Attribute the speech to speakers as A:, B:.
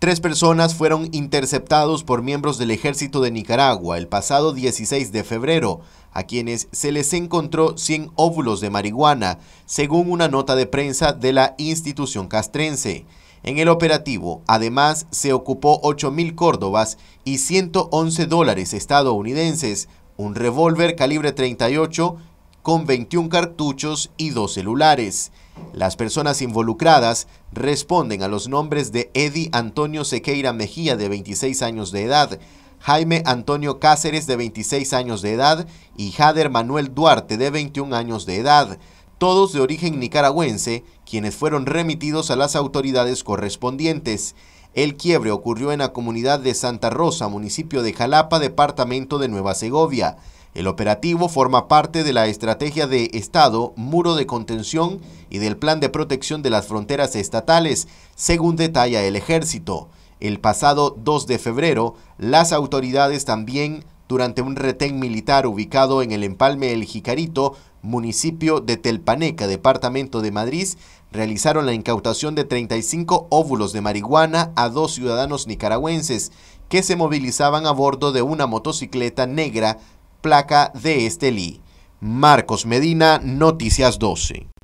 A: Tres personas fueron interceptados por miembros del ejército de Nicaragua el pasado 16 de febrero, a quienes se les encontró 100 óvulos de marihuana, según una nota de prensa de la institución castrense. En el operativo, además, se ocupó 8.000 córdobas y 111 dólares estadounidenses, un revólver calibre 38 con 21 cartuchos y dos celulares. Las personas involucradas responden a los nombres de Eddie Antonio Sequeira Mejía, de 26 años de edad, Jaime Antonio Cáceres, de 26 años de edad, y Jader Manuel Duarte, de 21 años de edad, todos de origen nicaragüense, quienes fueron remitidos a las autoridades correspondientes. El quiebre ocurrió en la comunidad de Santa Rosa, municipio de Jalapa, departamento de Nueva Segovia. El operativo forma parte de la estrategia de Estado, muro de contención y del plan de protección de las fronteras estatales, según detalla el ejército. El pasado 2 de febrero, las autoridades también, durante un retén militar ubicado en el empalme El Jicarito, municipio de Telpaneca, departamento de Madrid, realizaron la incautación de 35 óvulos de marihuana a dos ciudadanos nicaragüenses que se movilizaban a bordo de una motocicleta negra placa de Estelí. Marcos Medina, Noticias 12.